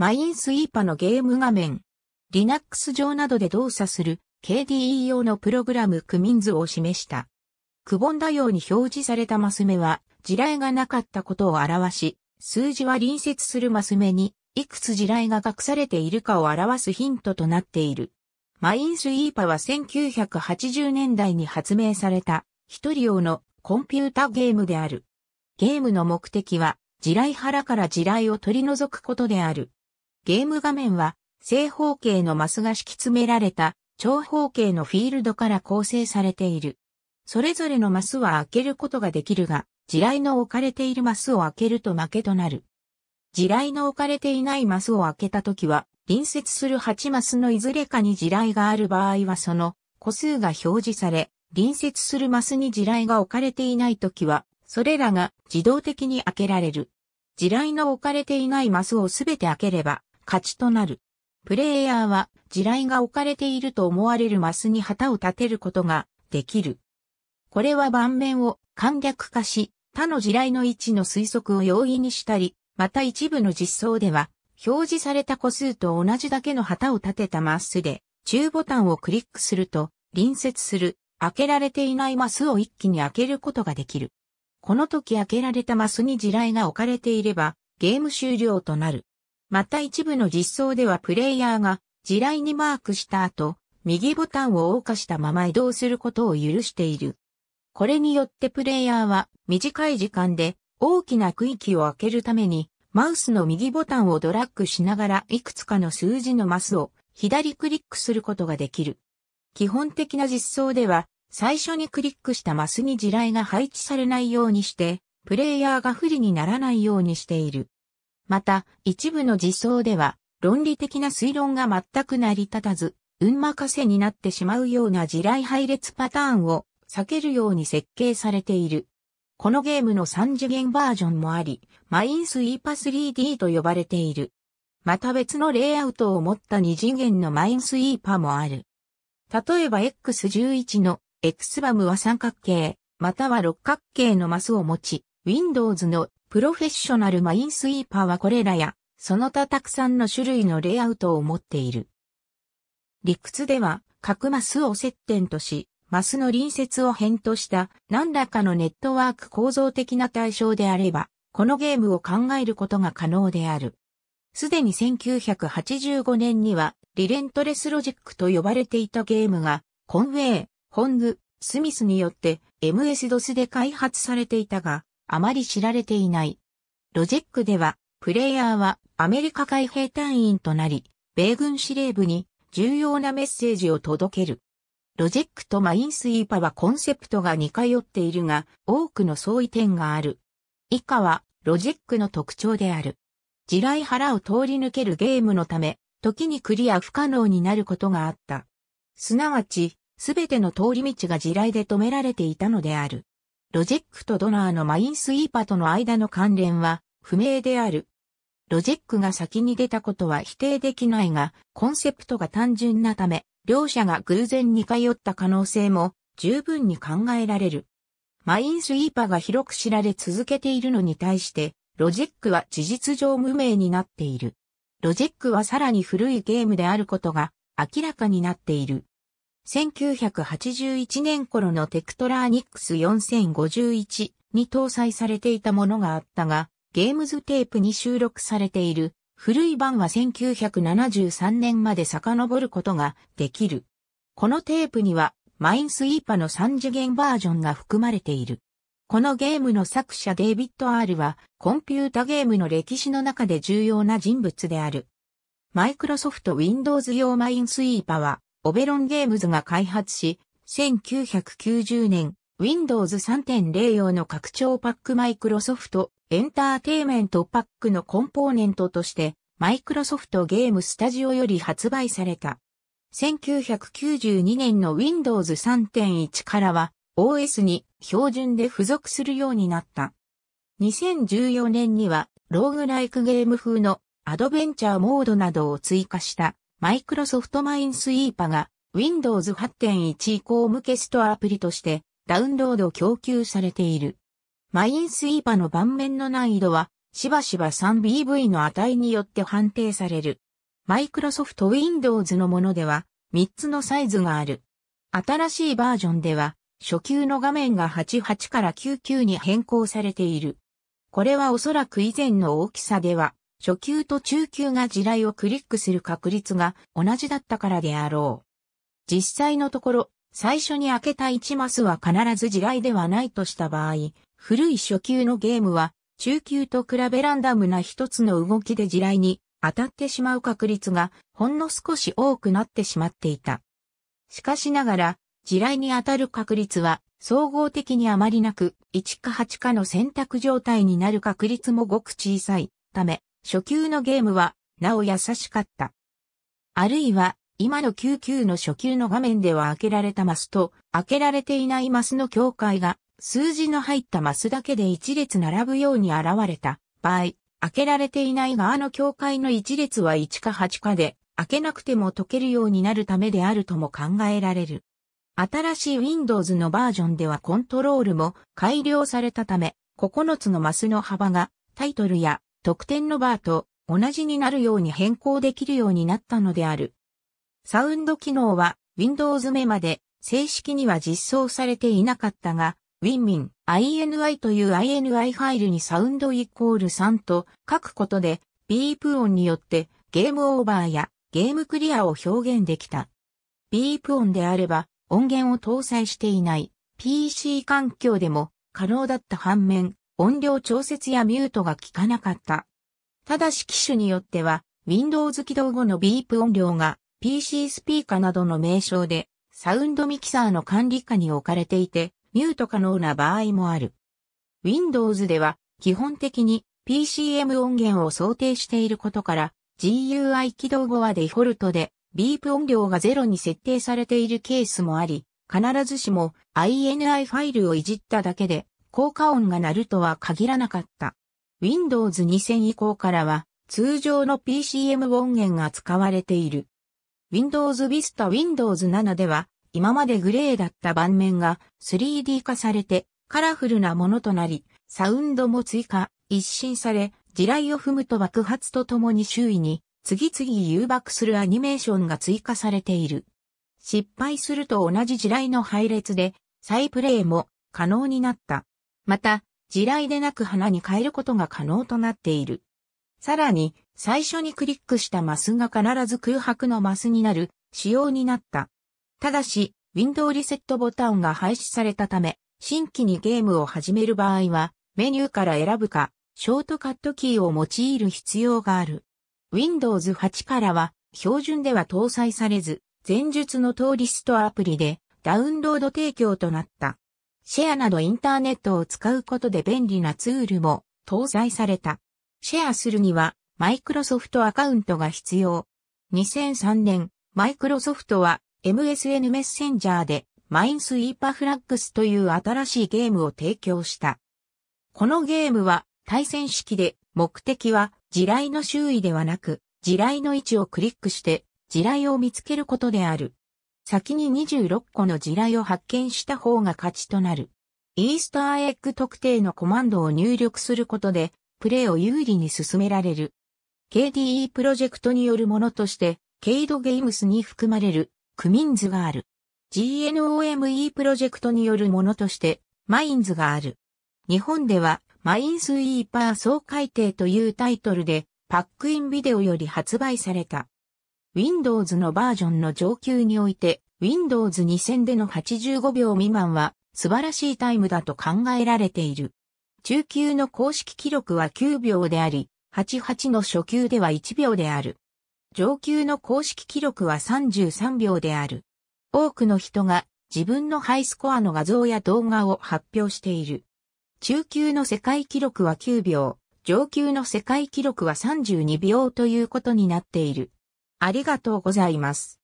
マインスイーパのゲーム画面。Linux 上などで動作する KDE 用のプログラムクミンズを示した。クボンダ用に表示されたマス目は、地雷がなかったことを表し、数字は隣接するマス目に、いくつ地雷が隠されているかを表すヒントとなっている。マインスイーパは1980年代に発明された、一人用のコンピュータゲームである。ゲームの目的は、地雷腹から地雷を取り除くことである。ゲーム画面は正方形のマスが敷き詰められた長方形のフィールドから構成されている。それぞれのマスは開けることができるが、地雷の置かれているマスを開けると負けとなる。地雷の置かれていないマスを開けたときは、隣接する8マスのいずれかに地雷がある場合はその個数が表示され、隣接するマスに地雷が置かれていないときは、それらが自動的に開けられる。地雷の置かれていないマスをすべて開ければ、勝ちとなる。プレイヤーは地雷が置かれていると思われるマスに旗を立てることができる。これは盤面を簡略化し、他の地雷の位置の推測を容易にしたり、また一部の実装では、表示された個数と同じだけの旗を立てたマスで、中ボタンをクリックすると、隣接する、開けられていないマスを一気に開けることができる。この時開けられたマスに地雷が置かれていれば、ゲーム終了となる。また一部の実装ではプレイヤーが地雷にマークした後、右ボタンを謳歌したまま移動することを許している。これによってプレイヤーは短い時間で大きな区域を開けるためにマウスの右ボタンをドラッグしながらいくつかの数字のマスを左クリックすることができる。基本的な実装では最初にクリックしたマスに地雷が配置されないようにしてプレイヤーが不利にならないようにしている。また、一部の実装では、論理的な推論が全く成り立たず、運任せになってしまうような地雷配列パターンを避けるように設計されている。このゲームの3次元バージョンもあり、マインスイーパー 3D と呼ばれている。また別のレイアウトを持った2次元のマインスイーパーもある。例えば X11 の X バムは三角形、または六角形のマスを持ち、Windows のプロフェッショナルマインスイーパーはこれらや、その他たくさんの種類のレイアウトを持っている。理屈では、各マスを接点とし、マスの隣接を変とした何らかのネットワーク構造的な対象であれば、このゲームを考えることが可能である。すでに1985年には、リレントレスロジックと呼ばれていたゲームが、コンウェイ、ホング、スミスによって MS-DOS で開発されていたが、あまり知られていない。ロジェックでは、プレイヤーはアメリカ海兵隊員となり、米軍司令部に重要なメッセージを届ける。ロジェックとマインスイーパはコンセプトが似通っているが、多くの相違点がある。以下は、ロジェックの特徴である。地雷腹を通り抜けるゲームのため、時にクリア不可能になることがあった。すなわち、すべての通り道が地雷で止められていたのである。ロジェックとドナーのマインスイーパーとの間の関連は不明である。ロジェックが先に出たことは否定できないが、コンセプトが単純なため、両者が偶然似通った可能性も十分に考えられる。マインスイーパーが広く知られ続けているのに対して、ロジェックは事実上無名になっている。ロジェックはさらに古いゲームであることが明らかになっている。1981年頃のテクトラーニックス4051に搭載されていたものがあったが、ゲームズテープに収録されている古い版は1973年まで遡ることができる。このテープにはマインスイーパーの3次元バージョンが含まれている。このゲームの作者デイビッド・アールはコンピュータゲームの歴史の中で重要な人物である。マイクロソフトウィンドウズ用マインスイーパーはオベロンゲームズが開発し、1990年、Windows 3.0用の拡張パックマイクロソフトエンターテイメントパックのコンポーネントとして、マイクロソフトゲームスタジオより発売された。1992年の Windows 3.1からは OS に標準で付属するようになった。2014年にはローグライクゲーム風のアドベンチャーモードなどを追加した。マイクロソフトマインスイーパが Windows 8.1以降向けストアアプリとしてダウンロード供給されている。マインスイーパの盤面の難易度はしばしば 3BV の値によって判定される。マイクロソフト Windows のものでは3つのサイズがある。新しいバージョンでは初級の画面が88から99に変更されている。これはおそらく以前の大きさでは初級と中級が地雷をクリックする確率が同じだったからであろう。実際のところ、最初に開けた1マスは必ず地雷ではないとした場合、古い初級のゲームは中級と比べランダムな一つの動きで地雷に当たってしまう確率がほんの少し多くなってしまっていた。しかしながら、地雷に当たる確率は総合的にあまりなく、1か8かの選択状態になる確率もごく小さいため、初級のゲームは、なお優しかった。あるいは、今の9急の初級の画面では開けられたマスと、開けられていないマスの境界が、数字の入ったマスだけで一列並ぶように現れた場合、開けられていない側の境界の一列は1か8かで、開けなくても解けるようになるためであるとも考えられる。新しい Windows のバージョンではコントロールも改良されたため、9つのマスの幅がタイトルや得点のバーと同じになるように変更できるようになったのである。サウンド機能は Windows 目まで正式には実装されていなかったが、WinMin.ini という ini ファイルにサウンドイコール3と書くことで、ビープ音によってゲームオーバーやゲームクリアを表現できた。ビープ音であれば音源を搭載していない PC 環境でも可能だった反面、音量調節やミュートが効かなかった。ただし機種によっては、Windows 起動後のビープ音量が PC スピーカーなどの名称で、サウンドミキサーの管理下に置かれていて、ミュート可能な場合もある。Windows では、基本的に PCM 音源を想定していることから、GUI 起動後はデフォルトで、ビープ音量がゼロに設定されているケースもあり、必ずしも INI ファイルをいじっただけで効果音が鳴るとは限らなかった。Windows 2000以降からは通常の PCM 音源が使われている。Windows Vista Windows 7では今までグレーだった盤面が 3D 化されてカラフルなものとなり、サウンドも追加、一新され、地雷を踏むと爆発とともに周囲に次々誘爆するアニメーションが追加されている。失敗すると同じ地雷の配列で再プレイも可能になった。また、地雷でなく花に変えることが可能となっている。さらに、最初にクリックしたマスが必ず空白のマスになる仕様になった。ただし、ウィンドウリセットボタンが廃止されたため、新規にゲームを始める場合は、メニューから選ぶか、ショートカットキーを用いる必要がある。Windows 8からは、標準では搭載されず、前述の通りストアプリでダウンロード提供となった。シェアなどインターネットを使うことで便利なツールも搭載された。シェアするには、マイクロソフトアカウントが必要。2003年、マイクロソフトは MSN メッセンジャーでマインスイーパーフラッグスという新しいゲームを提供した。このゲームは対戦式で目的は地雷の周囲ではなく地雷の位置をクリックして地雷を見つけることである。先に26個の地雷を発見した方が勝ちとなる。イースターエッグ特定のコマンドを入力することで、プレイを有利に進められる。KDE プロジェクトによるものとして、ケイドゲームスに含まれる、クミンズがある。GNOME プロジェクトによるものとして、マインズがある。日本では、マインスイーパー総改定というタイトルで、パックインビデオより発売された。Windows のバージョンの上級において、Windows 2000での85秒未満は素晴らしいタイムだと考えられている。中級の公式記録は9秒であり、88の初級では1秒である。上級の公式記録は33秒である。多くの人が自分のハイスコアの画像や動画を発表している。中級の世界記録は9秒、上級の世界記録は32秒ということになっている。ありがとうございます。